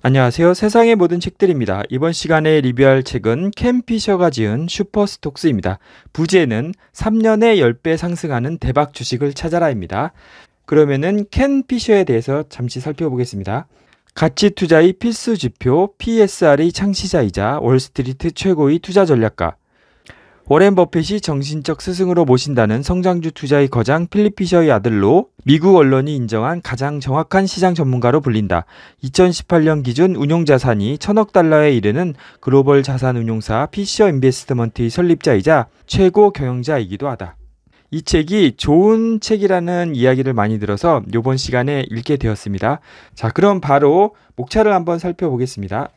안녕하세요. 세상의 모든 책들입니다. 이번 시간에 리뷰할 책은 캠 피셔가 지은 슈퍼스톡스입니다. 부제는 3년에 10배 상승하는 대박 주식을 찾아라입니다. 그러면은 캔 피셔에 대해서 잠시 살펴보겠습니다. 가치 투자의 필수 지표 PSR의 창시자이자 월스트리트 최고의 투자 전략가 워렌 버핏이 정신적 스승으로 모신다는 성장주 투자의 거장 필립 피셔의 아들로 미국 언론이 인정한 가장 정확한 시장 전문가로 불린다. 2018년 기준 운용 자산이 천억 달러에 이르는 글로벌 자산 운용사 피셔 인베스트먼트의 설립자이자 최고 경영자이기도 하다. 이 책이 좋은 책이라는 이야기를 많이 들어서 요번 시간에 읽게 되었습니다. 자, 그럼 바로 목차를 한번 살펴보겠습니다.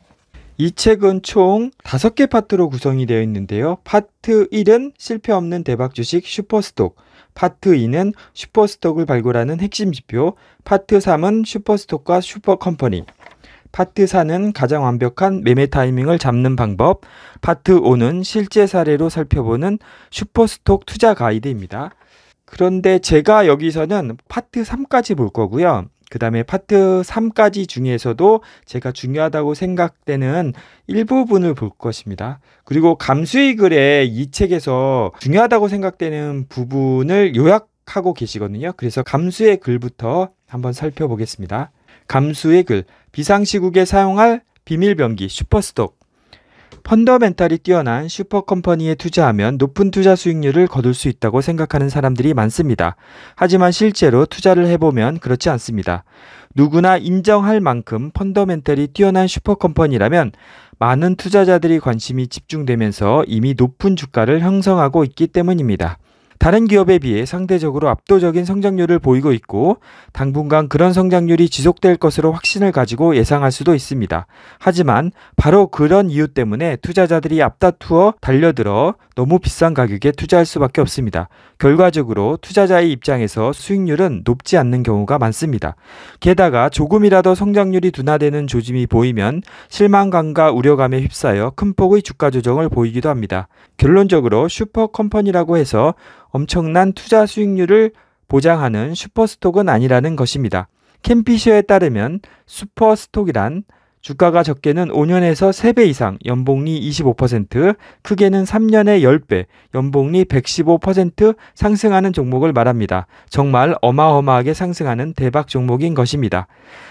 이 책은 총 5개 파트로 구성이 되어 있는데요. 파트 1은 실패 없는 대박 주식 슈퍼스톡, 파트 2는 슈퍼스톡을 발굴하는 핵심 지표, 파트 3은 슈퍼스톡과 슈퍼컴퍼니, 파트 4는 가장 완벽한 매매 타이밍을 잡는 방법, 파트 5는 실제 사례로 살펴보는 슈퍼스톡 투자 가이드입니다. 그런데 제가 여기서는 파트 3까지 볼 거고요. 그 다음에 파트 3까지 중에서도 제가 중요하다고 생각되는 일부분을 볼 것입니다. 그리고 감수의 글에 이 책에서 중요하다고 생각되는 부분을 요약하고 계시거든요. 그래서 감수의 글부터 한번 살펴보겠습니다. 감수의 글, 비상시국에 사용할 비밀병기 슈퍼스톡. 펀더멘탈이 뛰어난 슈퍼컴퍼니에 투자하면 높은 투자 수익률을 거둘 수 있다고 생각하는 사람들이 많습니다. 하지만 실제로 투자를 해보면 그렇지 않습니다. 누구나 인정할 만큼 펀더멘탈이 뛰어난 슈퍼컴퍼니라면 많은 투자자들이 관심이 집중되면서 이미 높은 주가를 형성하고 있기 때문입니다. 다른 기업에 비해 상대적으로 압도적인 성장률을 보이고 있고 당분간 그런 성장률이 지속될 것으로 확신을 가지고 예상할 수도 있습니다. 하지만 바로 그런 이유 때문에 투자자들이 앞다투어 달려들어 너무 비싼 가격에 투자할 수밖에 없습니다. 결과적으로 투자자의 입장에서 수익률은 높지 않는 경우가 많습니다. 게다가 조금이라도 성장률이 둔화되는 조짐이 보이면 실망감과 우려감에 휩싸여 큰 폭의 주가 조정을 보이기도 합니다. 결론적으로 슈퍼컴퍼니라고 해서 엄청난 투자 수익률을 보장하는 슈퍼스톡은 아니라는 것입니다. 캠피셔에 따르면 슈퍼스톡이란 주가가 적게는 5년에서 3배 이상 연봉리 25%, 크게는 3년에 10배 연봉리 115% 상승하는 종목을 말합니다. 정말 어마어마하게 상승하는 대박 종목인 것입니다.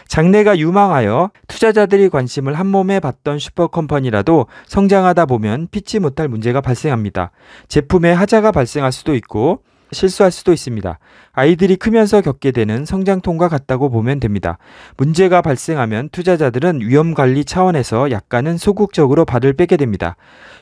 장래가 유망하여 투자자들이 관심을 한몸에 받던 슈퍼컴퍼니라도 성장하다 보면 피치 못할 문제가 발생합니다. 제품에 하자가 발생할 수도 있고 실수할 수도 있습니다. 아이들이 크면서 겪게 되는 성장통과 같다고 보면 됩니다. 문제가 발생하면 투자자들은 위험관리 차원에서 약간은 소극적으로 발을 빼게 됩니다.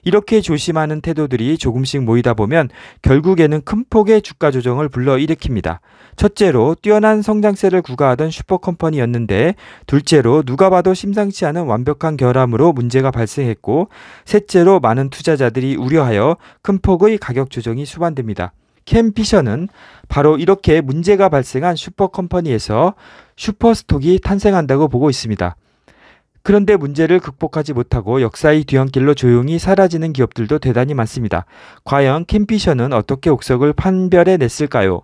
이렇게 조심하는 태도들이 조금씩 모이다 보면 결국에는 큰 폭의 주가 조정을 불러일으킵니다. 첫째로 뛰어난 성장세를 구가하던 슈퍼컴퍼니였는데 둘째로 누가 봐도 심상치 않은 완벽한 결함으로 문제가 발생했고 셋째로 많은 투자자들이 우려하여 큰 폭의 가격 조정이 수반됩니다. 캠피션은 바로 이렇게 문제가 발생한 슈퍼컴퍼니에서 슈퍼스톡이 탄생한다고 보고 있습니다. 그런데 문제를 극복하지 못하고 역사의 뒤안길로 조용히 사라지는 기업들도 대단히 많습니다. 과연 캠피션은 어떻게 옥석을 판별해 냈을까요?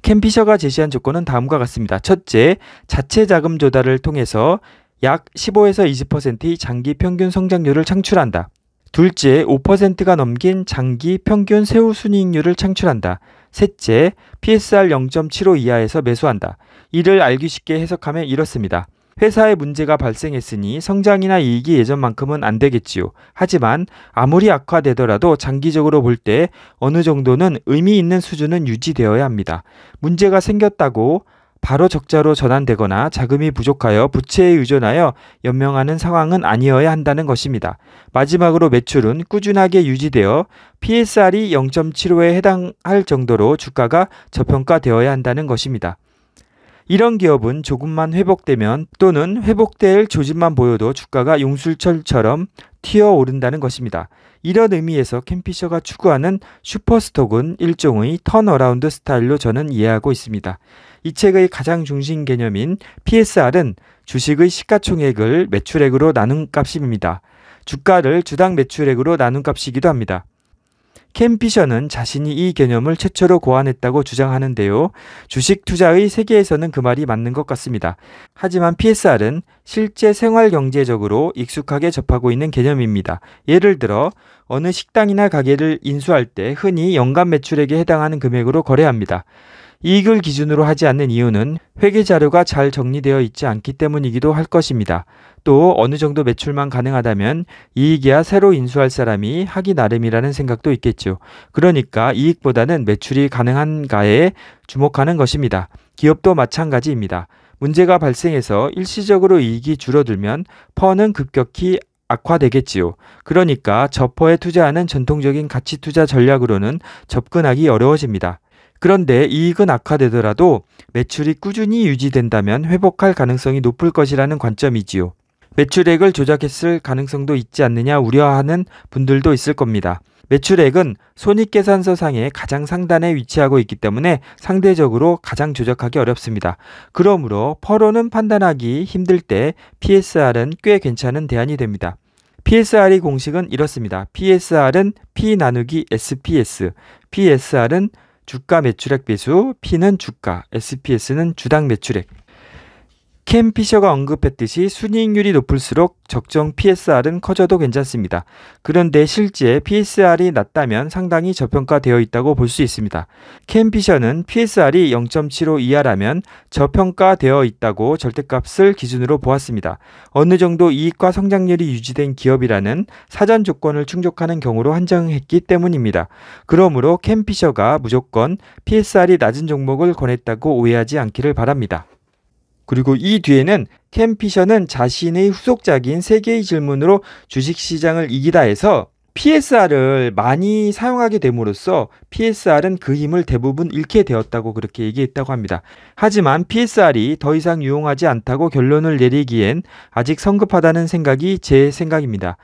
캠피셔가 제시한 조건은 다음과 같습니다. 첫째, 자체 자금 조달을 통해서 약 15에서 20%의 장기 평균 성장률을 창출한다. 둘째, 5%가 넘긴 장기 평균 세후 순이익률을 창출한다. 셋째, PSR 0.75 이하에서 매수한다. 이를 알기 쉽게 해석하면 이렇습니다. 회사에 문제가 발생했으니 성장이나 이익이 예전만큼은 안 되겠지요. 하지만 아무리 악화되더라도 장기적으로 볼 때 어느 정도는 의미 있는 수준은 유지되어야 합니다. 문제가 생겼다고 바로 적자로 전환되거나 자금이 부족하여 부채에 의존하여 연명하는 상황은 아니어야 한다는 것입니다. 마지막으로 매출은 꾸준하게 유지되어 PSR이 0.75에 해당할 정도로 주가가 저평가되어야 한다는 것입니다. 이런 기업은 조금만 회복되면 또는 회복될 조짐만 보여도 주가가 용술철처럼 튀어 오른다는 것입니다. 이런 의미에서 캠피셔가 추구하는 슈퍼스톡은 일종의 턴어라운드 스타일로 저는 이해하고 있습니다. 이 책의 가장 중심 개념인 PSR은 주식의 시가총액을 매출액으로 나눈 값입니다. 주가를 주당 매출액으로 나눈 값이기도 합니다. 캠피션은 자신이 이 개념을 최초로 고안했다고 주장하는데요. 주식 투자의 세계에서는 그 말이 맞는 것 같습니다. 하지만 PSR은 실제 생활 경제적으로 익숙하게 접하고 있는 개념입니다. 예를 들어 어느 식당이나 가게를 인수할 때 흔히 연간 매출액에 해당하는 금액으로 거래합니다. 이익을 기준으로 하지 않는 이유는 회계 자료가 잘 정리되어 있지 않기 때문이기도 할 것입니다. 또 어느 정도 매출만 가능하다면 이익이야 새로 인수할 사람이 하기 나름이라는 생각도 있겠죠. 그러니까 이익보다는 매출이 가능한가에 주목하는 것입니다. 기업도 마찬가지입니다. 문제가 발생해서 일시적으로 이익이 줄어들면 퍼는 급격히 악화되겠지요. 그러니까 저퍼에 투자하는 전통적인 가치 투자 전략으로는 접근하기 어려워집니다. 그런데 이익은 악화되더라도 매출이 꾸준히 유지된다면 회복할 가능성이 높을 것이라는 관점이지요. 매출액을 조작했을 가능성도 있지 않느냐 우려하는 분들도 있을 겁니다. 매출액은 손익계산서상의 가장 상단에 위치하고 있기 때문에 상대적으로 가장 조작하기 어렵습니다. 그러므로 퍼로는 판단하기 힘들 때 PSR은 꽤 괜찮은 대안이 됩니다. PSR의 공식은 이렇습니다. PSR은 P 나누기 SPS, PSR은 주가 매출액 배수 P는 주가, SPS는 주당 매출액. 캠 피셔가 언급했듯이 순이익률이 높을수록 적정 PSR은 커져도 괜찮습니다. 그런데 실제 PSR이 낮다면 상당히 저평가되어 있다고 볼 수 있습니다. 캠 피셔는 PSR이 0.75 이하라면 저평가되어 있다고 절대값을 기준으로 보았습니다. 어느 정도 이익과 성장률이 유지된 기업이라는 사전 조건을 충족하는 경우로 한정했기 때문입니다. 그러므로 캠 피셔가 무조건 PSR이 낮은 종목을 권했다고 오해하지 않기를 바랍니다. 그리고 이 뒤에는 캠 피셔는 자신의 후속작인 세계의 질문으로 주식시장을 이기다 해서 PSR을 많이 사용하게 됨으로써 PSR은 그 힘을 대부분 잃게 되었다고 그렇게 얘기했다고 합니다. 하지만 PSR이 더 이상 유용하지 않다고 결론을 내리기엔 아직 성급하다는 생각이 제 생각입니다.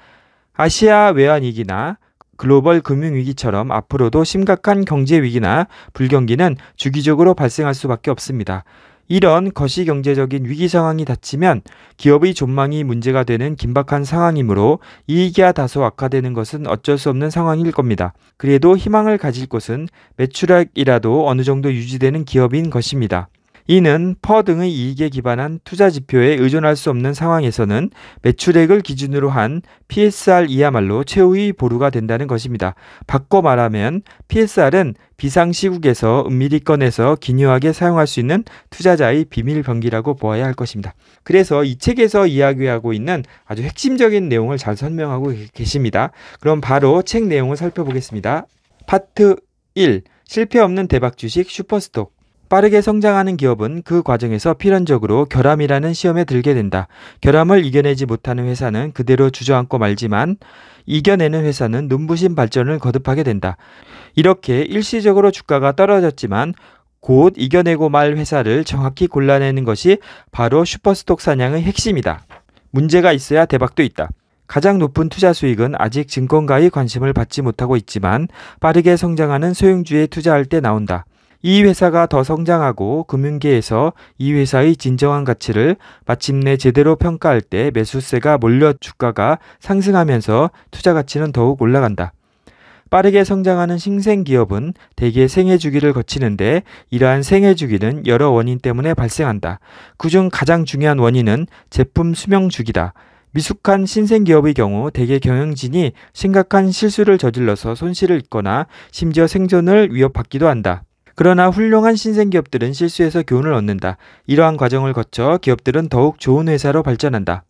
아시아 외환위기나 글로벌 금융위기처럼 앞으로도 심각한 경제위기나 불경기는 주기적으로 발생할 수밖에 없습니다. 이런 거시경제적인 위기 상황이 닥치면 기업의 존망이 문제가 되는 긴박한 상황이므로 이익이야 다소 악화되는 것은 어쩔 수 없는 상황일 겁니다. 그래도 희망을 가질 곳은 매출액이라도 어느 정도 유지되는 기업인 것입니다. 이는 퍼 등의 이익에 기반한 투자 지표에 의존할 수 없는 상황에서는 매출액을 기준으로 한 PSR이야말로 최후의 보루가 된다는 것입니다. 바꿔 말하면 PSR은 비상시국에서 은밀히 꺼내서 기묘하게 사용할 수 있는 투자자의 비밀 병기라고 보아야 할 것입니다. 그래서 이 책에서 이야기하고 있는 아주 핵심적인 내용을 잘 설명하고 계십니다. 그럼 바로 책 내용을 살펴보겠습니다. 파트 1. 실패 없는 대박 주식 슈퍼스톡. 빠르게 성장하는 기업은 그 과정에서 필연적으로 결함이라는 시험에 들게 된다. 결함을 이겨내지 못하는 회사는 그대로 주저앉고 말지만 이겨내는 회사는 눈부신 발전을 거듭하게 된다. 이렇게 일시적으로 주가가 떨어졌지만 곧 이겨내고 말 회사를 정확히 골라내는 것이 바로 슈퍼스톡 사냥의 핵심이다. 문제가 있어야 대박도 있다. 가장 높은 투자 수익은 아직 증권가의 관심을 받지 못하고 있지만 빠르게 성장하는 소형주에 투자할 때 나온다. 이 회사가 더 성장하고 금융계에서 이 회사의 진정한 가치를 마침내 제대로 평가할 때 매수세가 몰려 주가가 상승하면서 투자 가치는 더욱 올라간다. 빠르게 성장하는 신생 기업은 대개 생애 주기를 거치는데 이러한 생애 주기는 여러 원인 때문에 발생한다. 그중 가장 중요한 원인은 제품 수명 주기다. 미숙한 신생 기업의 경우 대개 경영진이 심각한 실수를 저질러서 손실을 입거나 심지어 생존을 위협받기도 한다. 그러나 훌륭한 신생 기업들은 실수에서 교훈을 얻는다. 이러한 과정을 거쳐 기업들은 더욱 좋은 회사로 발전한다.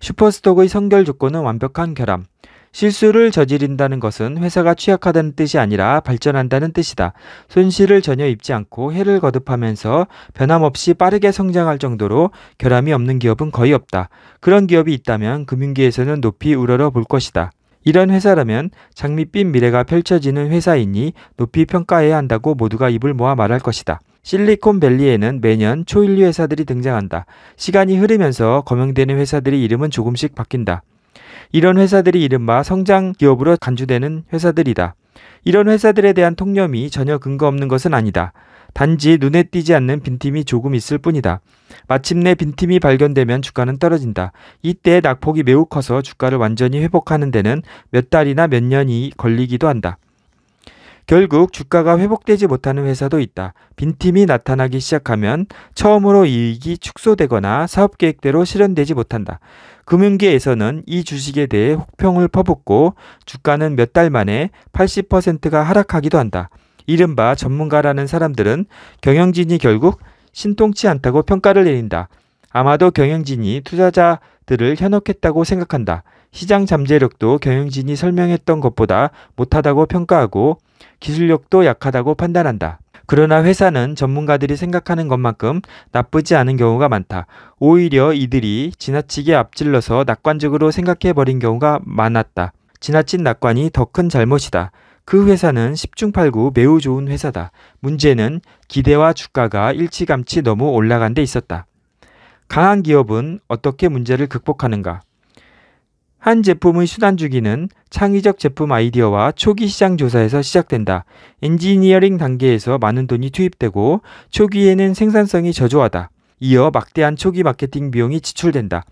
슈퍼스톡의 선결 조건은 완벽한 결함. 실수를 저지른다는 것은 회사가 취약하다는 뜻이 아니라 발전한다는 뜻이다. 손실을 전혀 입지 않고 해를 거듭하면서 변함없이 빠르게 성장할 정도로 결함이 없는 기업은 거의 없다. 그런 기업이 있다면 금융계에서는 높이 우러러 볼 것이다. 이런 회사라면 장밋빛 미래가 펼쳐지는 회사이니 높이 평가해야 한다고 모두가 입을 모아 말할 것이다. 실리콘밸리에는 매년 초인류 회사들이 등장한다. 시간이 흐르면서 거명되는 회사들의 이름은 조금씩 바뀐다. 이런 회사들이 이른바 성장 기업으로 간주되는 회사들이다. 이런 회사들에 대한 통념이 전혀 근거 없는 것은 아니다. 단지 눈에 띄지 않는 빈틈이 조금 있을 뿐이다. 마침내 빈틈이 발견되면 주가는 떨어진다. 이때 낙폭이 매우 커서 주가를 완전히 회복하는 데는 몇 달이나 몇 년이 걸리기도 한다. 결국 주가가 회복되지 못하는 회사도 있다. 빈틈이 나타나기 시작하면 처음으로 이익이 축소되거나 사업 계획대로 실현되지 못한다. 금융계에서는 이 주식에 대해 혹평을 퍼붓고 주가는 몇 달 만에 80%가 하락하기도 한다. 이른바 전문가라는 사람들은 경영진이 결국 신통치 않다고 평가를 내린다. 아마도 경영진이 투자자들을 현혹했다고 생각한다. 시장 잠재력도 경영진이 설명했던 것보다 못하다고 평가하고 기술력도 약하다고 판단한다. 그러나 회사는 전문가들이 생각하는 것만큼 나쁘지 않은 경우가 많다. 오히려 이들이 지나치게 앞질러서 낙관적으로 생각해버린 경우가 많았다. 지나친 낙관이 더 큰 잘못이다. 그 회사는 10중 8구 매우 좋은 회사다. 문제는 기대와 주가가 일치감치 너무 올라간 데 있었다. 강한 기업은 어떻게 문제를 극복하는가? 한 제품의 수단 주기는 창의적 제품 아이디어와 초기 시장 조사에서 시작된다. 엔지니어링 단계에서 많은 돈이 투입되고 초기에는 생산성이 저조하다. 이어 막대한 초기 마케팅 비용이 지출된다.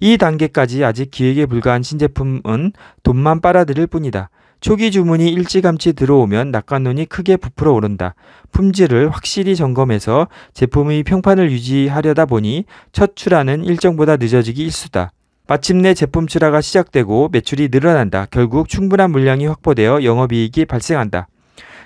이 단계까지 아직 기획에 불과한 신제품은 돈만 빨아들일 뿐이다. 초기 주문이 일찌감치 들어오면 낙관론이 크게 부풀어 오른다. 품질을 확실히 점검해서 제품의 평판을 유지하려다 보니 첫 출하는 일정보다 늦어지기 일수다. 마침내 제품 출하가 시작되고 매출이 늘어난다. 결국 충분한 물량이 확보되어 영업이익이 발생한다.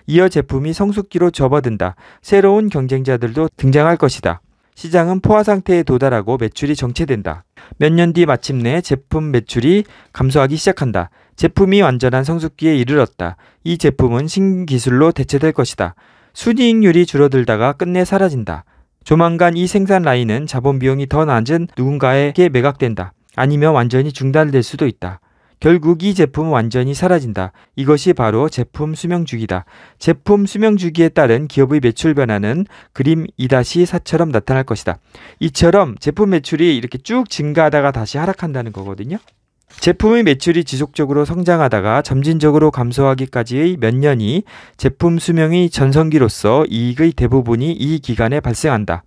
이어 제품이 성숙기로 접어든다. 새로운 경쟁자들도 등장할 것이다. 시장은 포화 상태에 도달하고 매출이 정체된다. 몇 년 뒤 마침내 제품 매출이 감소하기 시작한다. 제품이 완전한 성숙기에 이르렀다. 이 제품은 신기술로 대체될 것이다. 순이익률이 줄어들다가 끝내 사라진다. 조만간 이 생산 라인은 자본 비용이 더 낮은 누군가에게 매각된다. 아니면 완전히 중단될 수도 있다. 결국 이 제품은 완전히 사라진다. 이것이 바로 제품 수명 주기다. 제품 수명 주기에 따른 기업의 매출 변화는 그림 2-4처럼 나타날 것이다. 이처럼 제품 매출이 이렇게 쭉 증가하다가 다시 하락한다는 거거든요. 제품의 매출이 지속적으로 성장하다가 점진적으로 감소하기까지의 몇 년이 제품 수명의 전성기로서 이익의 대부분이 이 기간에 발생한다.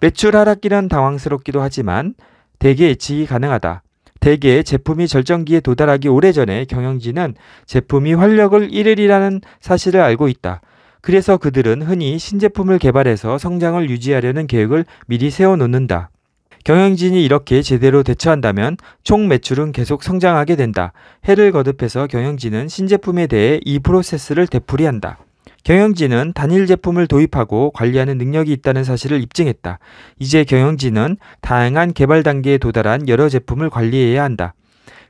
매출 하락기란 당황스럽기도 하지만 대개 예측이 가능하다. 대개 제품이 절정기에 도달하기 오래전에 경영진은 제품이 활력을 잃으리라는 사실을 알고 있다. 그래서 그들은 흔히 신제품을 개발해서 성장을 유지하려는 계획을 미리 세워놓는다. 경영진이 이렇게 제대로 대처한다면 총 매출은 계속 성장하게 된다. 해를 거듭해서 경영진은 신제품에 대해 이 프로세스를 되풀이한다. 경영진은 단일 제품을 도입하고 관리하는 능력이 있다는 사실을 입증했다. 이제 경영진은 다양한 개발 단계에 도달한 여러 제품을 관리해야 한다.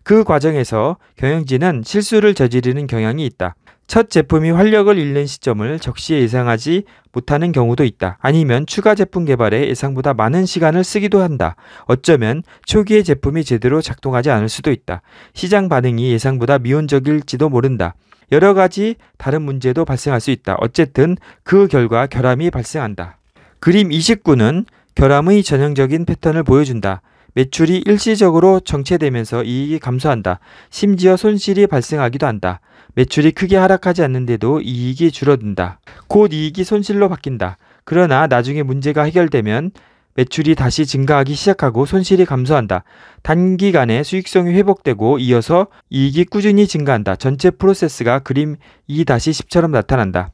그 과정에서 경영진은 실수를 저지르는 경향이 있다. 첫 제품이 활력을 잃는 시점을 적시에 예상하지 못하는 경우도 있다. 아니면 추가 제품 개발에 예상보다 많은 시간을 쓰기도 한다. 어쩌면 초기에 제품이 제대로 작동하지 않을 수도 있다. 시장 반응이 예상보다 미온적일지도 모른다. 여러 가지 다른 문제도 발생할 수 있다. 어쨌든 그 결과 결함이 발생한다. 그림 29는 결함의 전형적인 패턴을 보여준다. 매출이 일시적으로 정체되면서 이익이 감소한다. 심지어 손실이 발생하기도 한다. 매출이 크게 하락하지 않는데도 이익이 줄어든다. 곧 이익이 손실로 바뀐다. 그러나 나중에 문제가 해결되면 매출이 다시 증가하기 시작하고 손실이 감소한다. 단기간에 수익성이 회복되고 이어서 이익이 꾸준히 증가한다. 전체 프로세스가 그림 2-10처럼 나타난다.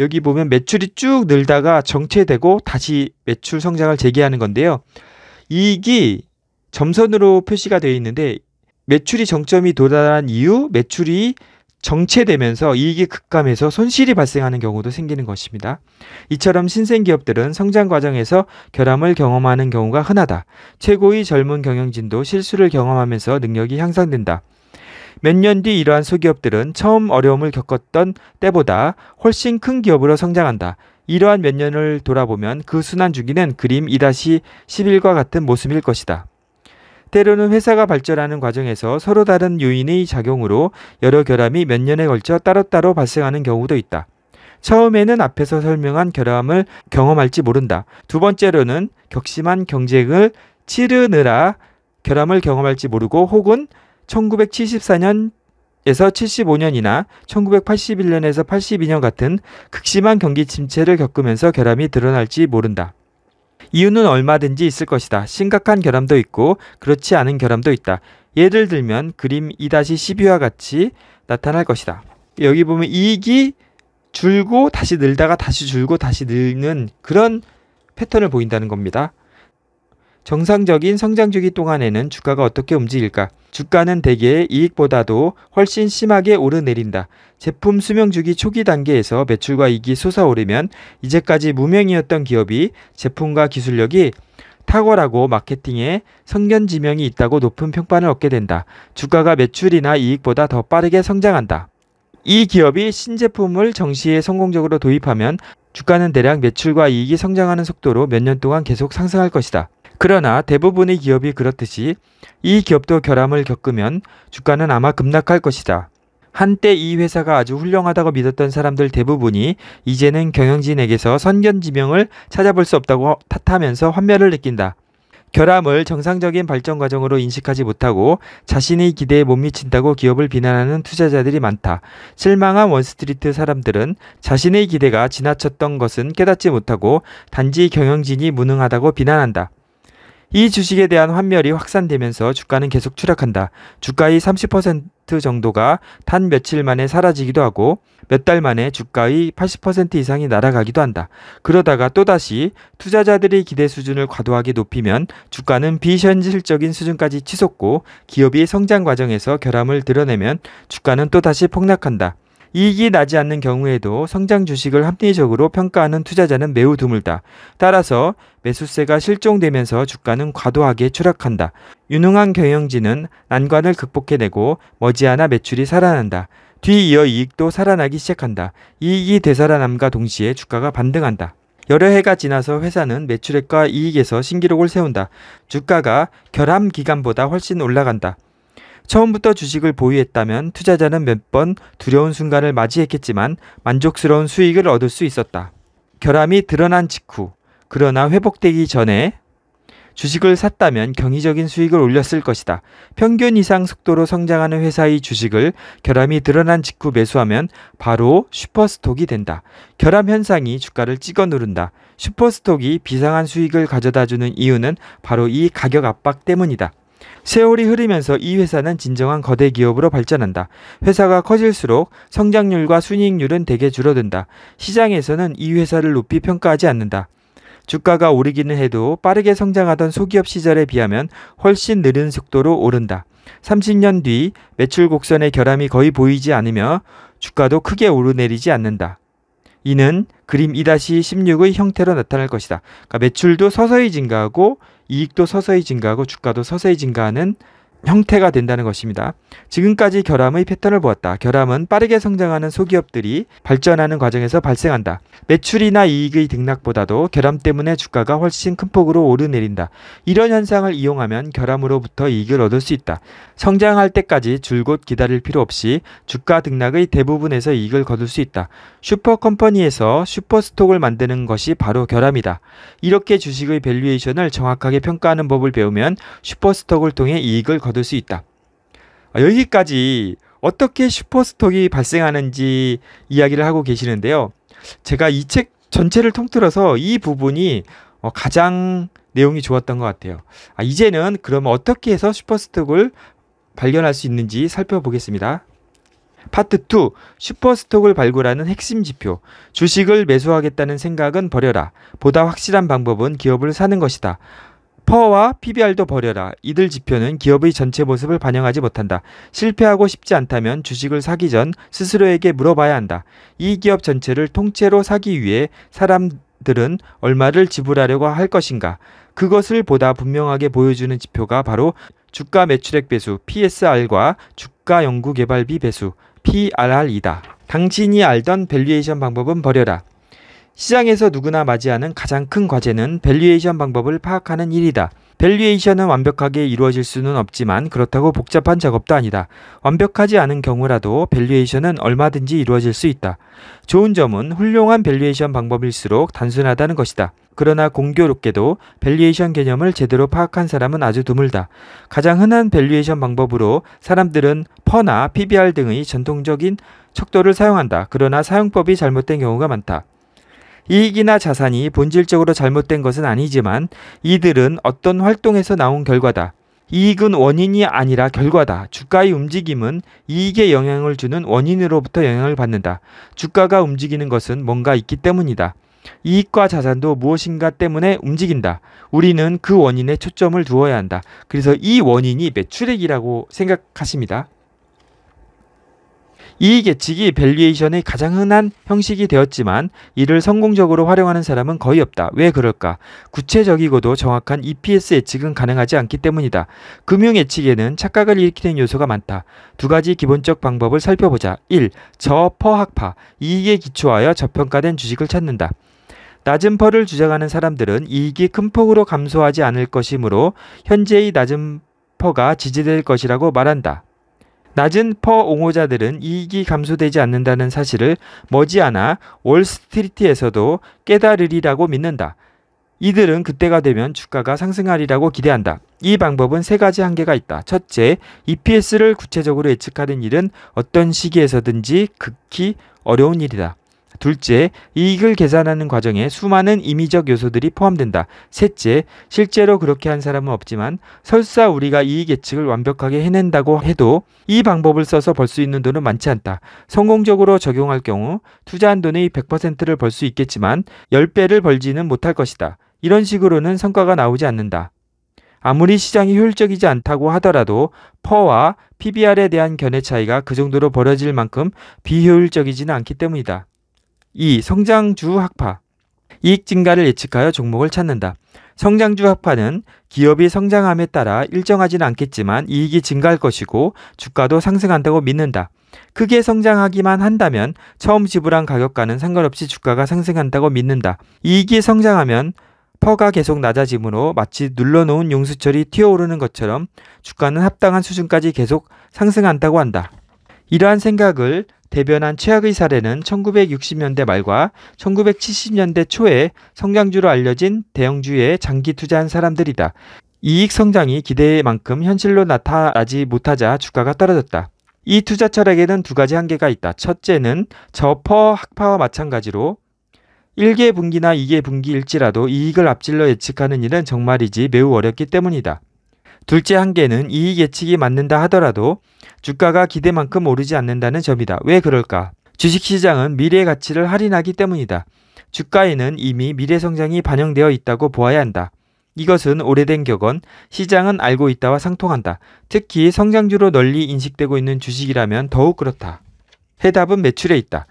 여기 보면 매출이 쭉 늘다가 정체되고 다시 매출 성장을 재개하는 건데요. 이익이 점선으로 표시가 되어 있는데 매출이 정점이 도달한 이후 매출이 정체되면서 이익이 급감해서 손실이 발생하는 경우도 생기는 것입니다. 이처럼 신생 기업들은 성장 과정에서 결함을 경험하는 경우가 흔하다. 최고의 젊은 경영진도 실수를 경험하면서 능력이 향상된다. 몇 년 뒤 이러한 소기업들은 처음 어려움을 겪었던 때보다 훨씬 큰 기업으로 성장한다. 이러한 몇 년을 돌아보면 그 순환 주기는 그림 2-11과 같은 모습일 것이다. 때로는 회사가 발전하는 과정에서 서로 다른 요인의 작용으로 여러 결함이 몇 년에 걸쳐 따로따로 발생하는 경우도 있다. 처음에는 앞에서 설명한 결함을 경험할지 모른다. 두 번째로는 격심한 경쟁을 치르느라 결함을 경험할지 모르고 혹은 1974년 에서 75년이나 1981년에서 82년 같은 극심한 경기 침체를 겪으면서 결함이 드러날지 모른다. 이유는 얼마든지 있을 것이다. 심각한 결함도 있고 그렇지 않은 결함도 있다. 예를 들면 그림 2-12와 같이 나타날 것이다. 여기 보면 이익이 줄고 다시 늘다가 다시 줄고 다시 늘는 그런 패턴을 보인다는 겁니다. 정상적인 성장 주기 동안에는 주가가 어떻게 움직일까? 주가는 대개 이익보다도 훨씬 심하게 오르내린다. 제품 수명 주기 초기 단계에서 매출과 이익이 솟아오르면 이제까지 무명이었던 기업이 제품과 기술력이 탁월하고 마케팅에 성견 지명이 있다고 높은 평판을 얻게 된다. 주가가 매출이나 이익보다 더 빠르게 성장한다. 이 기업이 신제품을 정시에 성공적으로 도입하면 주가는 대략 매출과 이익이 성장하는 속도로 몇 년 동안 계속 상승할 것이다. 그러나 대부분의 기업이 그렇듯이 이 기업도 결함을 겪으면 주가는 아마 급락할 것이다. 한때 이 회사가 아주 훌륭하다고 믿었던 사람들 대부분이 이제는 경영진에게서 선견 지명을 찾아볼 수 없다고 탓하면서 환멸을 느낀다. 결함을 정상적인 발전 과정으로 인식하지 못하고 자신의 기대에 못 미친다고 기업을 비난하는 투자자들이 많다. 실망한 원스트리트 사람들은 자신의 기대가 지나쳤던 것은 깨닫지 못하고 단지 경영진이 무능하다고 비난한다. 이 주식에 대한 환멸이 확산되면서 주가는 계속 추락한다. 주가의 30% 10% 정도가 단 며칠 만에 사라지기도 하고 몇 달 만에 주가의 80% 이상이 날아가기도 한다. 그러다가 또다시 투자자들의 기대 수준을 과도하게 높이면 주가는 비현실적인 수준까지 치솟고 기업이 성장 과정에서 결함을 드러내면 주가는 또다시 폭락한다. 이익이 나지 않는 경우에도 성장 주식을 합리적으로 평가하는 투자자는 매우 드물다. 따라서 매수세가 실종되면서 주가는 과도하게 추락한다. 유능한 경영진은 난관을 극복해내고 머지않아 매출이 살아난다. 뒤이어 이익도 살아나기 시작한다. 이익이 되살아남과 동시에 주가가 반등한다. 여러 해가 지나서 회사는 매출액과 이익에서 신기록을 세운다. 주가가 결함 기간보다 훨씬 올라간다. 처음부터 주식을 보유했다면 투자자는 몇 번 두려운 순간을 맞이했겠지만 만족스러운 수익을 얻을 수 있었다. 결함이 드러난 직후, 그러나 회복되기 전에 주식을 샀다면 경이적인 수익을 올렸을 것이다. 평균 이상 속도로 성장하는 회사의 주식을 결함이 드러난 직후 매수하면 바로 슈퍼스톡이 된다. 결함 현상이 주가를 찍어 누른다. 슈퍼스톡이 비상한 수익을 가져다 주는 이유는 바로 이 가격 압박 때문이다. 세월이 흐르면서 이 회사는 진정한 거대 기업으로 발전한다. 회사가 커질수록 성장률과 순이익률은 대개 줄어든다. 시장에서는 이 회사를 높이 평가하지 않는다. 주가가 오르기는 해도 빠르게 성장하던 소기업 시절에 비하면 훨씬 느린 속도로 오른다. 30년 뒤 매출 곡선의 결함이 거의 보이지 않으며 주가도 크게 오르내리지 않는다. 이는 그림 2-16의 형태로 나타날 것이다. 그러니까 매출도 서서히 증가하고 이익도 서서히 증가하고 주가도 서서히 증가하는 형태가 된다는 것입니다. 지금까지 결함의 패턴을 보았다. 결함은 빠르게 성장하는 소기업들이 발전하는 과정에서 발생한다. 매출이나 이익의 등락보다도 결함 때문에 주가가 훨씬 큰 폭으로 오르내린다. 이런 현상을 이용하면 결함으로부터 이익을 얻을 수 있다. 성장할 때까지 줄곧 기다릴 필요 없이 주가 등락의 대부분에서 이익을 거둘 수 있다. 슈퍼컴퍼니에서 슈퍼스톡을 만드는 것이 바로 결함이다. 이렇게 주식의 밸류에이션을 정확하게 평가하는 법을 배우면 슈퍼스톡을 통해 이익을 거둘 거둘 수 있다. 아, 여기까지 어떻게 슈퍼스톡이 발생하는지 이야기를 하고 계시는데요. 제가 이 책 전체를 통틀어서 이 부분이 어, 가장 내용이 좋았던 것 같아요. 아, 이제는 그럼 어떻게 해서 슈퍼스톡을 발견할 수 있는지 살펴보겠습니다. 파트 2 슈퍼스톡을 발굴하는 핵심 지표 주식을 매수하겠다는 생각은 버려라 보다 확실한 방법은 기업을 사는 것이다 퍼와 PBR도 버려라. 이들 지표는 기업의 전체 모습을 반영하지 못한다. 실패하고 싶지 않다면 주식을 사기 전 스스로에게 물어봐야 한다. 이 기업 전체를 통째로 사기 위해 사람들은 얼마를 지불하려고 할 것인가? 그것을 보다 분명하게 보여주는 지표가 바로 주가 매출액 배수 PSR과 주가 연구개발비 배수 PRR이다. 당신이 알던 밸류에이션 방법은 버려라. 시장에서 누구나 맞이하는 가장 큰 과제는 밸류에이션 방법을 파악하는 일이다. 밸류에이션은 완벽하게 이루어질 수는 없지만 그렇다고 복잡한 작업도 아니다. 완벽하지 않은 경우라도 밸류에이션은 얼마든지 이루어질 수 있다. 좋은 점은 훌륭한 밸류에이션 방법일수록 단순하다는 것이다. 그러나 공교롭게도 밸류에이션 개념을 제대로 파악한 사람은 아주 드물다. 가장 흔한 밸류에이션 방법으로 사람들은 퍼나 PBR 등의 전통적인 척도를 사용한다. 그러나 사용법이 잘못된 경우가 많다. 이익이나 자산이 본질적으로 잘못된 것은 아니지만 이들은 어떤 활동에서 나온 결과다. 이익은 원인이 아니라 결과다. 주가의 움직임은 이익에 영향을 주는 원인으로부터 영향을 받는다. 주가가 움직이는 것은 뭔가 있기 때문이다. 이익과 자산도 무엇인가 때문에 움직인다. 우리는 그 원인에 초점을 두어야 한다. 그래서 이 원인이 매출액이라고 생각하십니다. 이익 예측이 밸류에이션의 가장 흔한 형식이 되었지만 이를 성공적으로 활용하는 사람은 거의 없다. 왜 그럴까? 구체적이고도 정확한 EPS 예측은 가능하지 않기 때문이다. 금융 예측에는 착각을 일으키는 요소가 많다. 두 가지 기본적 방법을 살펴보자. 1. 저퍼학파. 이익에 기초하여 저평가된 주식을 찾는다. 낮은 퍼를 주장하는 사람들은 이익이 큰 폭으로 감소하지 않을 것이므로 현재의 낮은 퍼가 지지될 것이라고 말한다. 낮은 퍼 옹호자들은 이익이 감소되지 않는다는 사실을 머지않아 월스트리트에서도 깨달으리라고 믿는다. 이들은 그때가 되면 주가가 상승하리라고 기대한다. 이 방법은 세 가지 한계가 있다. 첫째, EPS를 구체적으로 예측하는 일은 어떤 시기에서든지 극히 어려운 일이다. 둘째, 이익을 계산하는 과정에 수많은 임의적 요소들이 포함된다. 셋째, 실제로 그렇게 한 사람은 없지만 설사 우리가 이익 예측을 완벽하게 해낸다고 해도 이 방법을 써서 벌 수 있는 돈은 많지 않다. 성공적으로 적용할 경우 투자한 돈의 100%를 벌 수 있겠지만 10배를 벌지는 못할 것이다. 이런 식으로는 성과가 나오지 않는다. 아무리 시장이 효율적이지 않다고 하더라도 퍼와 PBR에 대한 견해 차이가 그 정도로 벌어질 만큼 비효율적이지는 않기 때문이다. 2. 성장주 학파. 이익 증가를 예측하여 종목을 찾는다. 성장주 학파는 기업이 성장함에 따라 일정하진 않겠지만 이익이 증가할 것이고 주가도 상승한다고 믿는다. 크게 성장하기만 한다면 처음 지불한 가격과는 상관없이 주가가 상승한다고 믿는다. 이익이 성장하면 퍼가 계속 낮아지므로 마치 눌러놓은 용수철이 튀어오르는 것처럼 주가는 합당한 수준까지 계속 상승한다고 한다. 이러한 생각을 대변한 최악의 사례는 1960년대 말과 1970년대 초에 성장주로 알려진 대형주에 장기 투자한 사람들이다. 이익 성장이 기대만큼 에 현실로 나타나지 못하자 주가가 떨어졌다. 이 투자 철학에는 두 가지 한계가 있다. 첫째는 저퍼 학파와 마찬가지로 1개 분기나 2개 분기일지라도 이익을 앞질러 예측하는 일은 정말이지 매우 어렵기 때문이다. 둘째 한계는 이익 예측이 맞는다 하더라도 주가가 기대만큼 오르지 않는다는 점이다. 왜 그럴까? 주식시장은 미래의 가치를 할인하기 때문이다. 주가에는 이미 미래 성장이 반영되어 있다고 보아야 한다. 이것은 오래된 격언, 시장은 알고 있다와 상통한다. 특히 성장주로 널리 인식되고 있는 주식이라면 더욱 그렇다. 해답은 매출에 있다.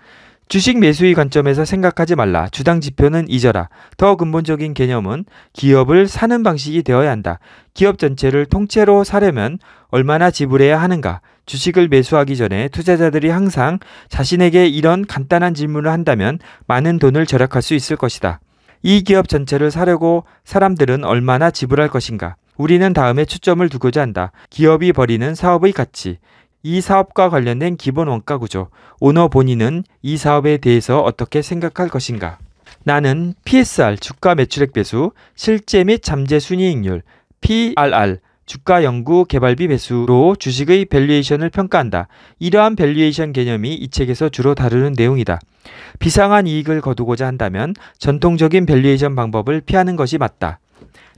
주식 매수의 관점에서 생각하지 말라. 주당 지표는 잊어라. 더 근본적인 개념은 기업을 사는 방식이 되어야 한다. 기업 전체를 통째로 사려면 얼마나 지불해야 하는가? 주식을 매수하기 전에 투자자들이 항상 자신에게 이런 간단한 질문을 한다면 많은 돈을 절약할 수 있을 것이다. 이 기업 전체를 사려고 사람들은 얼마나 지불할 것인가? 우리는 다음에 초점을 두고자 한다. 기업이 벌이는 사업의 가치. 이 사업과 관련된 기본 원가 구조, 오너 본인은 이 사업에 대해서 어떻게 생각할 것인가? 나는 PSR 주가 매출액 배수, 실제 및 잠재 순이익률, PRR 주가 연구 개발비 배수로 주식의 밸류에이션을 평가한다. 이러한 밸류에이션 개념이 이 책에서 주로 다루는 내용이다. 비상한 이익을 거두고자 한다면 전통적인 밸류에이션 방법을 피하는 것이 맞다.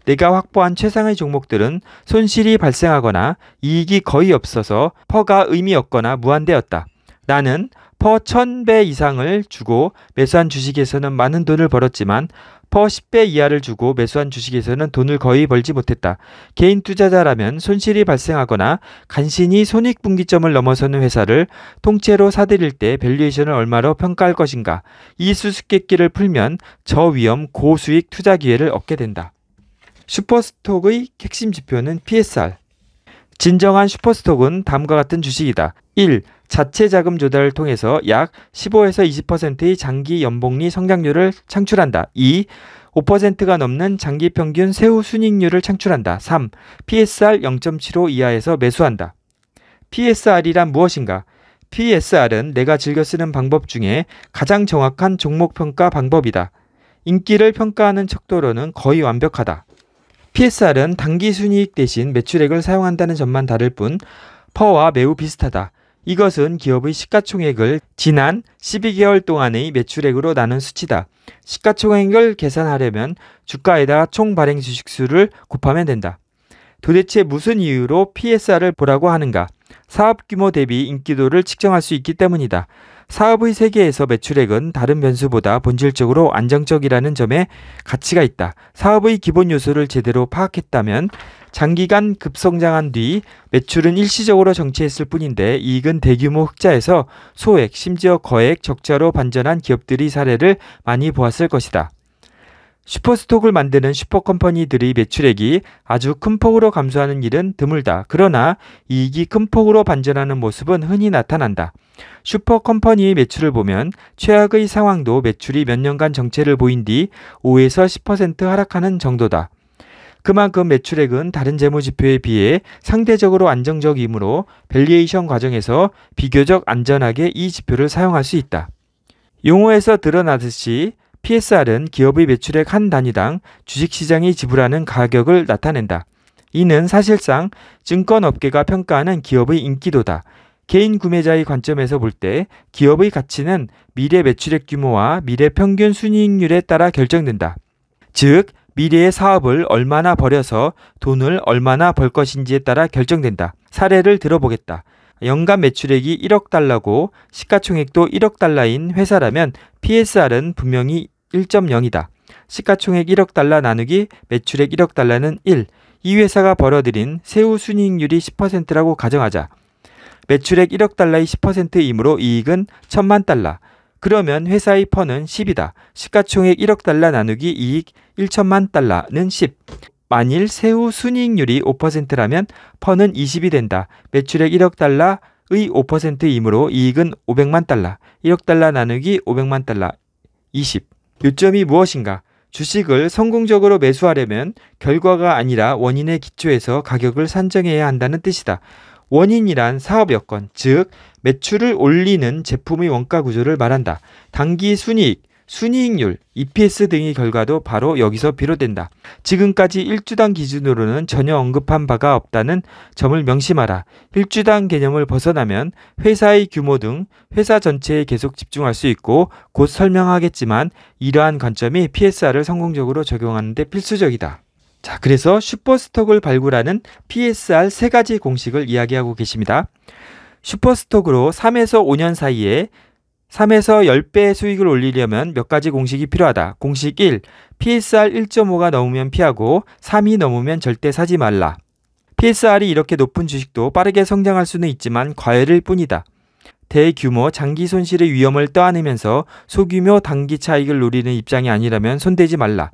내가 확보한 최상의 종목들은 손실이 발생하거나 이익이 거의 없어서 퍼가 의미 없거나 무한대였다. 나는 퍼 1000배 이상을 주고 매수한 주식에서는 많은 돈을 벌었지만 퍼 10배 이하를 주고 매수한 주식에서는 돈을 거의 벌지 못했다. 개인 투자자라면 손실이 발생하거나 간신히 손익분기점을 넘어서는 회사를 통째로 사들일 때 밸류에이션을 얼마로 평가할 것인가. 이 수수께끼를 풀면 저위험 고수익 투자 기회를 얻게 된다. 슈퍼스톡의 핵심 지표는 PSR. 진정한 슈퍼스톡은 다음과 같은 주식이다. 1. 자체 자금 조달을 통해서 약 15에서 20%의 장기 연봉리 성장률을 창출한다. 2. 5%가 넘는 장기 평균 세후 순익률을 창출한다. 3. PSR 0.75 이하에서 매수한다. PSR이란 무엇인가? PSR은 내가 즐겨 쓰는 방법 중에 가장 정확한 종목 평가 방법이다. 인기를 평가하는 척도로는 거의 완벽하다. PSR은 단기 순이익 대신 매출액을 사용한다는 점만 다를 뿐 퍼와 매우 비슷하다. 이것은 기업의 시가총액을 지난 12개월 동안의 매출액으로 나눈 수치다. 시가총액을 계산하려면 주가에다 총 발행 주식수를 곱하면 된다. 도대체 무슨 이유로 PSR을 보라고 하는가? 사업 규모 대비 인기도를 측정할 수 있기 때문이다. 사업의 세계에서 매출액은 다른 변수보다 본질적으로 안정적이라는 점에 가치가 있다. 사업의 기본 요소를 제대로 파악했다면 장기간 급성장한 뒤 매출은 일시적으로 정체했을 뿐인데 이익은 대규모 흑자에서 소액, 심지어 거액 적자로 반전한 기업들이 사례를 많이 보았을 것이다. 슈퍼스톡을 만드는 슈퍼컴퍼니들의 매출액이 아주 큰 폭으로 감소하는 일은 드물다. 그러나 이익이 큰 폭으로 반전하는 모습은 흔히 나타난다. 슈퍼컴퍼니의 매출을 보면 최악의 상황도 매출이 몇 년간 정체를 보인 뒤 5에서 10% 하락하는 정도다. 그만큼 매출액은 다른 재무지표에 비해 상대적으로 안정적이므로 밸리에이션 과정에서 비교적 안전하게 이 지표를 사용할 수 있다. 용어에서 드러나듯이 PSR은 기업의 매출액 한 단위당 주식시장이 지불하는 가격을 나타낸다. 이는 사실상 증권업계가 평가하는 기업의 인기도다. 개인 구매자의 관점에서 볼 때 기업의 가치는 미래 매출액 규모와 미래 평균 순이익률에 따라 결정된다. 즉, 미래의 사업을 얼마나 벌여서 돈을 얼마나 벌 것인지에 따라 결정된다. 사례를 들어보겠다. 연간 매출액이 1억 달러고 시가총액도 1억 달러인 회사라면 PSR은 분명히 1.0이다. 시가총액 1억 달러 나누기 매출액 1억 달러는 1. 이 회사가 벌어들인 세후 순이익률이 10%라고 가정하자. 매출액 1억 달러의 10%이므로 이익은 1천만 달러. 그러면 회사의 퍼는 10이다. 시가총액 1억 달러 나누기 이익 1천만 달러는 10. 만일 세후 순이익률이 5%라면 퍼는 20이 된다. 매출액 1억 달러의 5%이므로 이익은 500만 달러, 1억 달러 나누기 500만 달러, 20. 요점이 무엇인가? 주식을 성공적으로 매수하려면 결과가 아니라 원인에 기초해서 가격을 산정해야 한다는 뜻이다. 원인이란 사업 여건, 즉 매출을 올리는 제품의 원가 구조를 말한다. 단기 순이익, 순이익률, EPS 등의 결과도 바로 여기서 비롯된다. 지금까지 1주당 기준으로는 전혀 언급한 바가 없다는 점을 명심하라. 1주당 개념을 벗어나면 회사의 규모 등 회사 전체에 계속 집중할 수 있고 곧 설명하겠지만 이러한 관점이 PSR을 성공적으로 적용하는 데 필수적이다. 자, 그래서 슈퍼스톡을 발굴하는 PSR 세 가지 공식을 이야기하고 계십니다. 슈퍼스톡으로 3에서 5년 사이에 3에서 10배 의 수익을 올리려면 몇 가지 공식이 필요하다. 공식 1. PSR 1.5가 넘으면 피하고 3이 넘으면 절대 사지 말라. PSR이 이렇게 높은 주식도 빠르게 성장할 수는 있지만 과열일 뿐이다. 대규모 장기 손실의 위험을 떠안으면서 소규모 단기 차익을 노리는 입장이 아니라면 손대지 말라.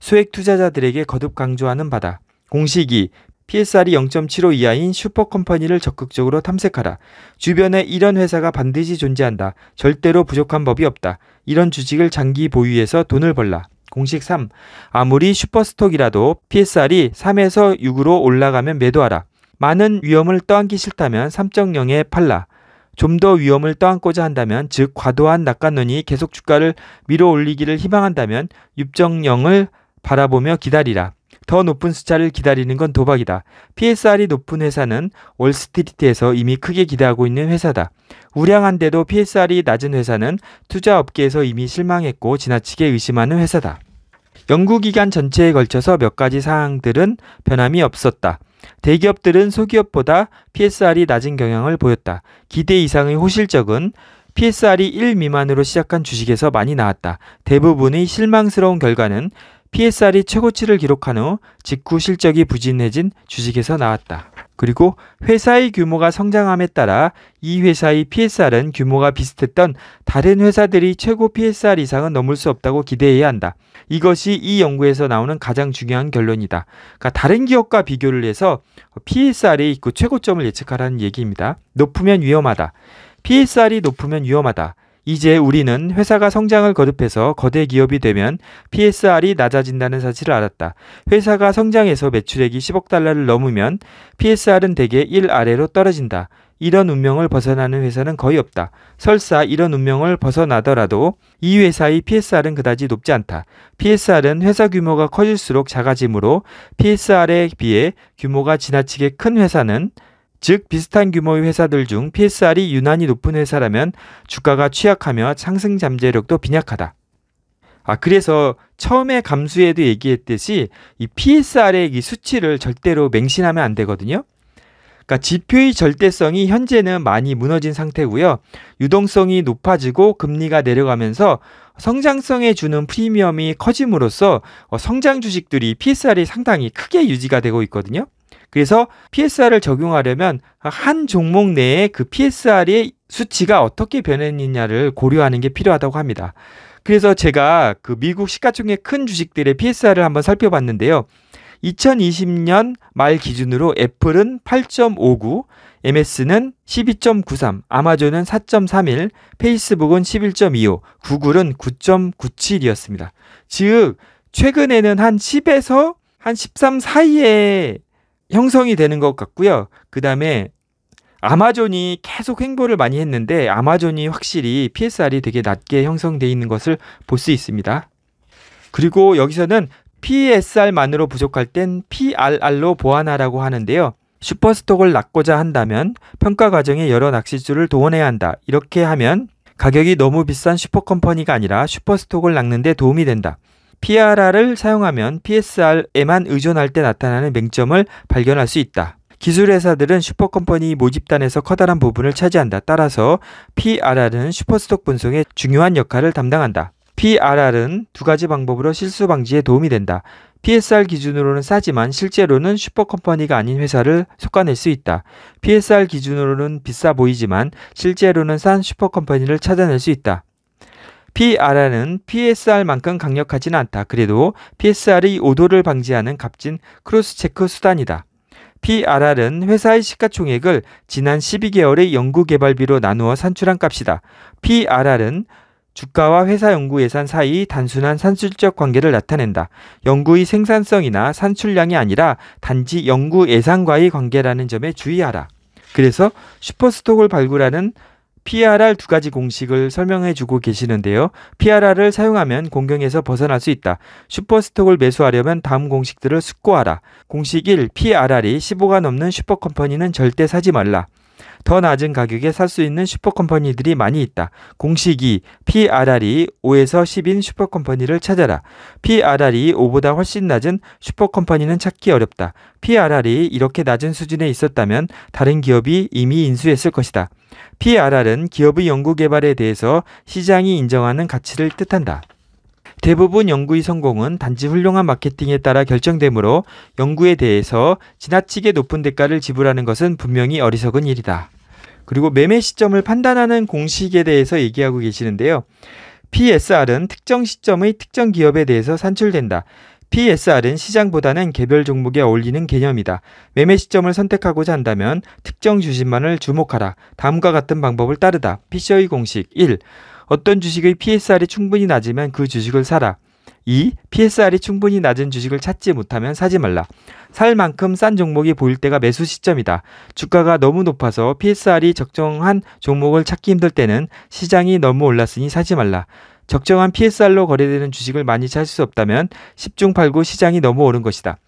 수액 투자자들에게 거듭 강조하는 바다. 공식 2. PSR이 0.75 이하인 슈퍼컴퍼니를 적극적으로 탐색하라. 주변에 이런 회사가 반드시 존재한다. 절대로 부족한 법이 없다. 이런 주식을 장기 보유해서 돈을 벌라. 공식 3. 아무리 슈퍼스톡이라도 PSR이 3에서 6으로 올라가면 매도하라. 많은 위험을 떠안기 싫다면 3.0에 팔라. 좀 더 위험을 떠안고자 한다면 즉 과도한 낙관론이 계속 주가를 밀어 올리기를 희망한다면 6.0을 바라보며 기다리라. 더 높은 숫자를 기다리는 건 도박이다. PSR이 높은 회사는 월스트리트에서 이미 크게 기대하고 있는 회사다. 우량한데도 PSR이 낮은 회사는 투자 업계에서 이미 실망했고 지나치게 의심하는 회사다. 연구기간 전체에 걸쳐서 몇 가지 사항들은 변함이 없었다. 대기업들은 소기업보다 PSR이 낮은 경향을 보였다. 기대 이상의 호실적은 PSR이 1 미만으로 시작한 주식에서 많이 나왔다. 대부분의 실망스러운 결과는 PSR이 최고치를 기록한 후 직후 실적이 부진해진 주식에서 나왔다. 그리고 회사의 규모가 성장함에 따라 이 회사의 PSR은 규모가 비슷했던 다른 회사들이 최고 PSR 이상은 넘을 수 없다고 기대해야 한다. 이것이 이 연구에서 나오는 가장 중요한 결론이다. 그러니까 다른 기업과 비교를 해서 PSR의 그 최고점을 예측하라는 얘기입니다. 높으면 위험하다. PSR이 높으면 위험하다. 이제 우리는 회사가 성장을 거듭해서 거대 기업이 되면 PSR이 낮아진다는 사실을 알았다. 회사가 성장해서 매출액이 10억 달러를 넘으면 PSR은 대개 1 아래로 떨어진다. 이런 운명을 벗어나는 회사는 거의 없다. 설사 이런 운명을 벗어나더라도 이 회사의 PSR은 그다지 높지 않다. PSR은 회사 규모가 커질수록 작아지므로 PSR에 비해 규모가 지나치게 큰 회사는 즉 비슷한 규모의 회사들 중 PSR이 유난히 높은 회사라면 주가가 취약하며 상승 잠재력도 빈약하다. 아 그래서 처음에 감수에도 얘기했듯이 이 PSR의 이 수치를 절대로 맹신하면 안 되거든요. 그러니까 지표의 절대성이 현재는 많이 무너진 상태고요. 유동성이 높아지고 금리가 내려가면서 성장성에 주는 프리미엄이 커짐으로써 어, 성장 주식들이 PSR이 상당히 크게 유지가 되고 있거든요. 그래서 PSR을 적용하려면 한 종목 내에 그 PSR의 수치가 어떻게 변했느냐를 고려하는 게 필요하다고 합니다. 그래서 제가 그 미국 시가총액 큰 주식들의 PSR을 한번 살펴봤는데요. 2020년 말 기준으로 애플은 8.59, MS는 12.93, 아마존은 4.31, 페이스북은 11.25, 구글은 9.97이었습니다. 즉, 최근에는 한 10에서 한 13 사이에 형성이 되는 것 같고요. 그 다음에 아마존이 계속 횡보를 많이 했는데 아마존이 확실히 PSR이 되게 낮게 형성되어 있는 것을 볼 수 있습니다. 그리고 여기서는 PSR만으로 부족할 땐 PRR로 보완하라고 하는데요. 슈퍼스톡을 낮고자 한다면 평가 과정에 여러 낚시줄을 동원해야 한다. 이렇게 하면 가격이 너무 비싼 슈퍼컴퍼니가 아니라 슈퍼스톡을 낚는데 도움이 된다. PRR을 사용하면 PSR에만 의존할 때 나타나는 맹점을 발견할 수 있다. 기술회사들은 슈퍼컴퍼니 모집단에서 커다란 부분을 차지한다. 따라서 PRR은 슈퍼스톡 분석에 중요한 역할을 담당한다. PRR은 두 가지 방법으로 실수 방지에 도움이 된다. PSR 기준으로는 싸지만 실제로는 슈퍼컴퍼니가 아닌 회사를 속아낼 수 있다. PSR 기준으로는 비싸 보이지만 실제로는 싼 슈퍼컴퍼니를 찾아낼 수 있다. PRR은 PSR만큼 강력하진 않다. 그래도 PSR이 오도를 방지하는 값진 크로스체크 수단이다. PRR은 회사의 시가총액을 지난 12개월의 연구개발비로 나누어 산출한 값이다. PRR은 주가와 회사 연구 예산 사이 단순한 산술적 관계를 나타낸다. 연구의 생산성이나 산출량이 아니라 단지 연구 예산과의 관계라는 점에 주의하라. 그래서 슈퍼스톡을 발굴하는 PRR 두 가지 공식을 설명해 주고 계시는데요. PRR을 사용하면 공경에서 벗어날 수 있다. 슈퍼스톡을 매수하려면 다음 공식들을 숙고하라. 공식 1. PRR이 15가 넘는 슈퍼컴퍼니는 절대 사지 말라. 더 낮은 가격에 살 수 있는 슈퍼컴퍼니들이 많이 있다. 공식 2. PRR이 5에서 10인 슈퍼컴퍼니를 찾아라. PRR이 5보다 훨씬 낮은 슈퍼컴퍼니는 찾기 어렵다. PRR이 이렇게 낮은 수준에 있었다면 다른 기업이 이미 인수했을 것이다. PRR은 기업의 연구개발에 대해서 시장이 인정하는 가치를 뜻한다. 대부분 연구의 성공은 단지 훌륭한 마케팅에 따라 결정되므로 연구에 대해서 지나치게 높은 대가를 지불하는 것은 분명히 어리석은 일이다. 그리고 매매 시점을 판단하는 공식에 대해서 얘기하고 계시는데요. PSR은 특정 시점의 특정 기업에 대해서 산출된다. PSR은 시장보다는 개별 종목에 어울리는 개념이다. 매매 시점을 선택하고자 한다면 특정 주식만을 주목하라. 다음과 같은 방법을 따르다. 피셔의 공식 1. 어떤 주식의 PSR이 충분히 낮으면 그 주식을 사라. 2. PSR이 충분히 낮은 주식을 찾지 못하면 사지 말라. 살 만큼 싼 종목이 보일 때가 매수 시점이다. 주가가 너무 높아서 PSR이 적정한 종목을 찾기 힘들 때는 시장이 너무 올랐으니 사지 말라. 적정한 PSR로 거래되는 주식을 많이 찾을 수 없다면 10중 8구 시장이 너무 오른 것이다.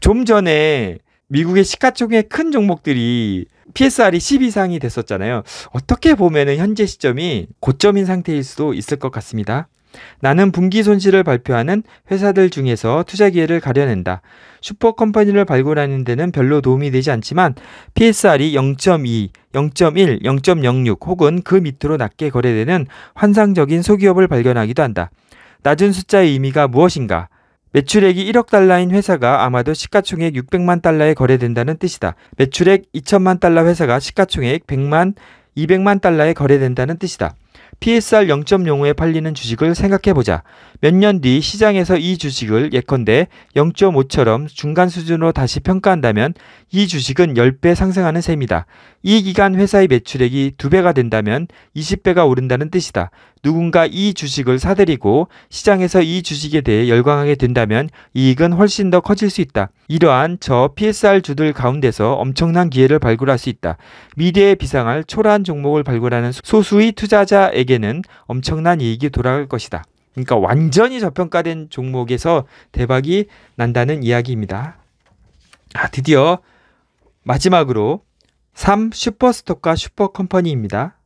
좀 전에 미국의 시가총액 큰 종목들이 PSR이 10 이상이 됐었잖아요. 어떻게 보면은 현재 시점이 고점인 상태일 수도 있을 것 같습니다. 나는 분기 손실을 발표하는 회사들 중에서 투자 기회를 가려낸다. 슈퍼 컴퍼니를 발굴하는 데는 별로 도움이 되지 않지만 PSR이 0.2, 0.1, 0.06 혹은 그 밑으로 낮게 거래되는 환상적인 소기업을 발견하기도 한다. 낮은 숫자의 의미가 무엇인가? 매출액이 1억 달러인 회사가 아마도 시가총액 600만 달러에 거래된다는 뜻이다. 매출액 2천만 달러 회사가 시가총액 100만, 200만 달러에 거래된다는 뜻이다. PSR 0.05에 팔리는 주식을 생각해보자. 몇년뒤 시장에서 이 주식을 예컨대 0.5처럼 중간 수준으로 다시 평가한다면 이 주식은 10배 상승하는 셈이다. 이 기간 회사의 매출액이 2배가 된다면 20배가 오른다는 뜻이다. 누군가 이 주식을 사들이고 시장에서 이 주식에 대해 열광하게 된다면 이익은 훨씬 더 커질 수 있다. 이러한 저 PSR 주들 가운데서 엄청난 기회를 발굴할 수 있다. 미래에 비상할 초라한 종목을 발굴하는 소수의 투자자에게는 엄청난 이익이 돌아갈 것이다. 그러니까 완전히 저평가된 종목에서 대박이 난다는 이야기입니다. 아, 드디어 마지막으로 3 슈퍼스톡과 슈퍼컴퍼니입니다.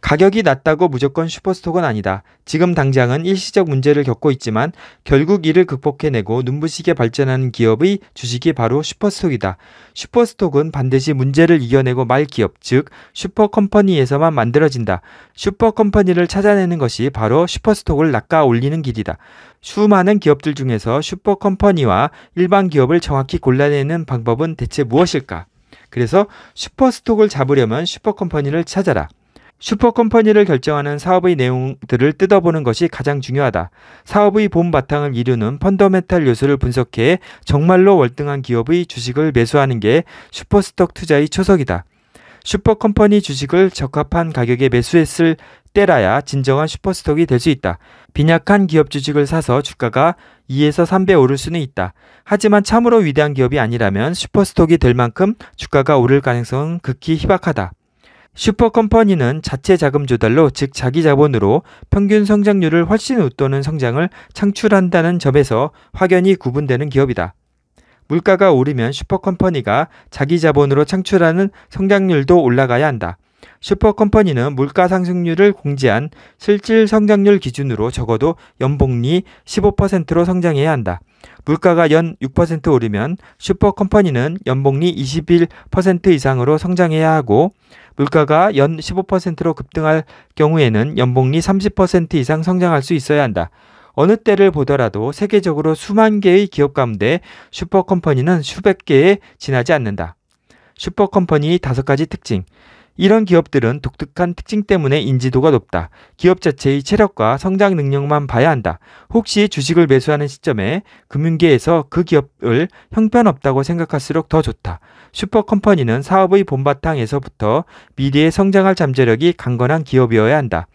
가격이 낮다고 무조건 슈퍼스톡은 아니다. 지금 당장은 일시적 문제를 겪고 있지만 결국 이를 극복해내고 눈부시게 발전하는 기업의 주식이 바로 슈퍼스톡이다. 슈퍼스톡은 반드시 문제를 이겨내고 말 기업, 즉 슈퍼컴퍼니에서만 만들어진다. 슈퍼컴퍼니를 찾아내는 것이 바로 슈퍼스톡을 낚아 올리는 길이다. 수많은 기업들 중에서 슈퍼컴퍼니와 일반 기업을 정확히 골라내는 방법은 대체 무엇일까? 그래서 슈퍼스톡을 잡으려면 슈퍼컴퍼니를 찾아라. 슈퍼컴퍼니를 결정하는 사업의 내용들을 뜯어보는 것이 가장 중요하다. 사업의 본 바탕을 이루는 펀더멘탈 요소를 분석해 정말로 월등한 기업의 주식을 매수하는 게 슈퍼스톡 투자의 초석이다. 슈퍼컴퍼니 주식을 적합한 가격에 매수했을 때라야 진정한 슈퍼스톡이 될 수 있다. 빈약한 기업 주식을 사서 주가가 2에서 3배 오를 수는 있다. 하지만 참으로 위대한 기업이 아니라면 슈퍼스톡이 될 만큼 주가가 오를 가능성은 극히 희박하다. 슈퍼컴퍼니는 자체 자금 조달로 즉 자기 자본으로 평균 성장률을 훨씬 웃도는 성장을 창출한다는 점에서 확연히 구분되는 기업이다. 물가가 오르면 슈퍼컴퍼니가 자기 자본으로 창출하는 성장률도 올라가야 한다. 슈퍼컴퍼니는 물가 상승률을 공지한 실질 성장률 기준으로 적어도 연봉리 15%로 성장해야 한다. 물가가 연 6% 오르면 슈퍼컴퍼니는 연봉리 21% 이상으로 성장해야 하고 물가가 연 15%로 급등할 경우에는 연봉리 30% 이상 성장할 수 있어야 한다. 어느 때를 보더라도 세계적으로 수만 개의 기업 가운데 슈퍼컴퍼니는 수백 개에 지나지 않는다. 슈퍼컴퍼니 다섯 가지 특징. 이런 기업들은 독특한 특징 때문에 인지도가 높다. 기업 자체의 체력과 성장 능력만 봐야 한다. 혹시 주식을 매수하는 시점에 금융계에서 그 기업을 형편없다고 생각할수록 더 좋다. 슈퍼컴퍼니는 사업의 본바탕에서부터 미래에 성장할 잠재력이 강건한 기업이어야 한다.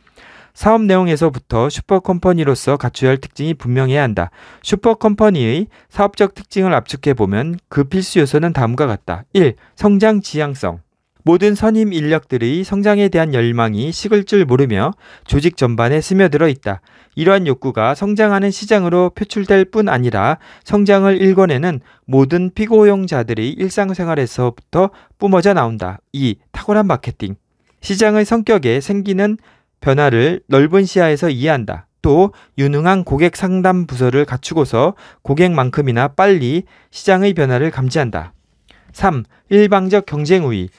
사업 내용에서부터 슈퍼컴퍼니로서 갖춰야할 특징이 분명해야 한다. 슈퍼컴퍼니의 사업적 특징을 압축해 보면 그 필수 요소는 다음과 같다. 1. 성장 지향성 모든 선임 인력들의 성장에 대한 열망이 식을 줄 모르며 조직 전반에 스며들어 있다. 이러한 욕구가 성장하는 시장으로 표출될 뿐 아니라 성장을 일궈내는 모든 피고용자들의 일상생활에서부터 뿜어져 나온다. 이 탁월한 마케팅. 시장의 성격에 생기는 변화를 넓은 시야에서 이해한다. 또 유능한 고객 상담 부서를 갖추고서 고객만큼이나 빨리 시장의 변화를 감지한다. 3. 일방적 경쟁 우위.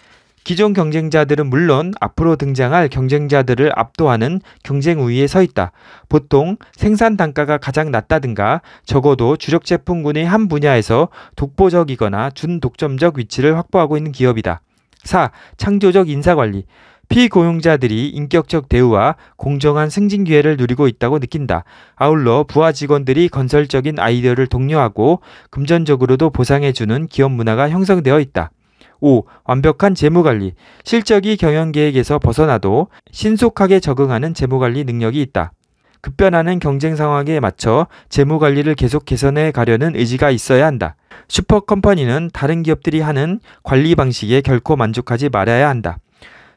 기존 경쟁자들은 물론 앞으로 등장할 경쟁자들을 압도하는 경쟁 우위에 서 있다. 보통 생산 단가가 가장 낮다든가 적어도 주력 제품군의 한 분야에서 독보적이거나 준독점적 위치를 확보하고 있는 기업이다. 4. 창조적 인사관리. 피고용자들이 인격적 대우와 공정한 승진 기회를 누리고 있다고 느낀다. 아울러 부하 직원들이 건설적인 아이디어를 독려하고 금전적으로도 보상해주는 기업 문화가 형성되어 있다. 5. 완벽한 재무관리. 실적이 경영계획에서 벗어나도 신속하게 적응하는 재무관리 능력이 있다. 급변하는 경쟁 상황에 맞춰 재무관리를 계속 개선해 가려는 의지가 있어야 한다. 슈퍼컴퍼니는 다른 기업들이 하는 관리 방식에 결코 만족하지 말아야 한다.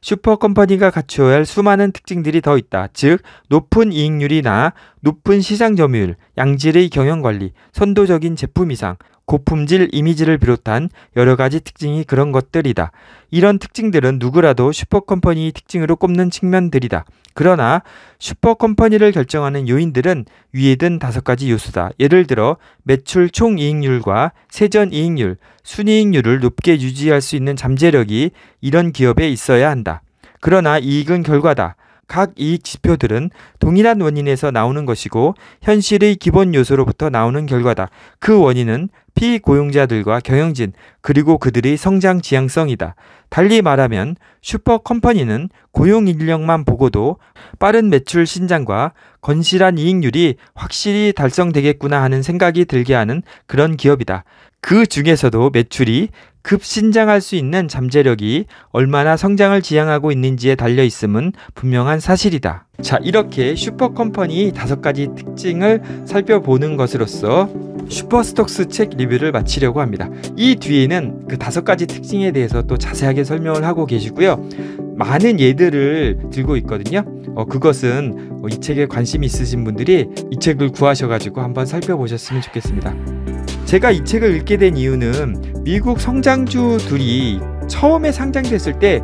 슈퍼컴퍼니가 갖추어야 할 수많은 특징들이 더 있다. 즉, 높은 이익률이나 높은 시장 점유율, 양질의 경영관리, 선도적인 제품 이상, 고품질 이미지를 비롯한 여러 가지 특징이 그런 것들이다. 이런 특징들은 누구라도 슈퍼컴퍼니의 특징으로 꼽는 측면들이다. 그러나 슈퍼컴퍼니를 결정하는 요인들은 위에 든 다섯 가지 요소다. 예를 들어 매출 총이익률과 세전이익률, 순이익률을 높게 유지할 수 있는 잠재력이 이런 기업에 있어야 한다. 그러나 이익은 결과다. 각 이익 지표들은 동일한 원인에서 나오는 것이고 현실의 기본 요소로부터 나오는 결과다. 그 원인은 피고용자들과 경영진 그리고 그들의 성장 지향성이다. 달리 말하면 슈퍼컴퍼니는 고용 인력만 보고도 빠른 매출 신장과 건실한 이익률이 확실히 달성되겠구나 하는 생각이 들게 하는 그런 기업이다. 그 중에서도 매출이 급신장할 수 있는 잠재력이 얼마나 성장을 지향하고 있는지에 달려 있음은 분명한 사실이다. 자, 이렇게 슈퍼컴퍼니 다섯 가지 특징을 살펴보는 것으로써 슈퍼스톡스 책 리뷰를 마치려고 합니다. 이 뒤에는 그 다섯 가지 특징에 대해서 또 자세하게 설명을 하고 계시고요. 많은 예들을 들고 있거든요. 어, 그것은 어, 이 책에 관심 있으신 분들이 이 책을 구하셔가지고 한번 살펴보셨으면 좋겠습니다. 제가 이 책을 읽게 된 이유는 미국 성장주들이 처음에 상장됐을 때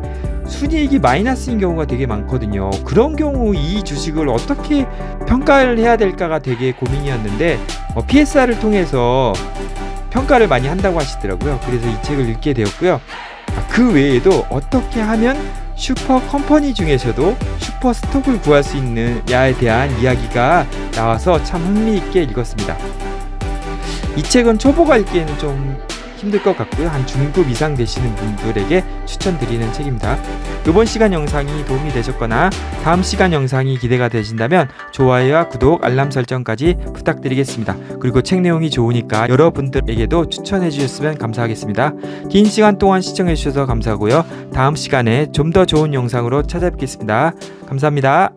순이익이 마이너스인 경우가 되게 많거든요. 그런 경우 이 주식을 어떻게 평가를 해야 될까가 되게 고민이었는데 어, PSR을 통해서 평가를 많이 한다고 하시더라고요. 그래서 이 책을 읽게 되었고요. 아, 그 외에도 어떻게 하면 슈퍼 컴퍼니 중에서도 슈퍼 스톡을 구할 수 있느냐에 대한 이야기가 나와서 참 흥미있게 읽었습니다. 이 책은 초보가 읽기에는 좀 힘들 것 같고요. 한 중급 이상 되시는 분들에게 추천드리는 책입니다. 이번 시간 영상이 도움이 되셨거나 다음 시간 영상이 기대가 되신다면 좋아요와 구독, 알람 설정까지 부탁드리겠습니다. 그리고 책 내용이 좋으니까 여러분들에게도 추천해 주셨으면 감사하겠습니다. 긴 시간 동안 시청해 주셔서 감사하고요. 다음 시간에 좀 더 좋은 영상으로 찾아뵙겠습니다. 감사합니다.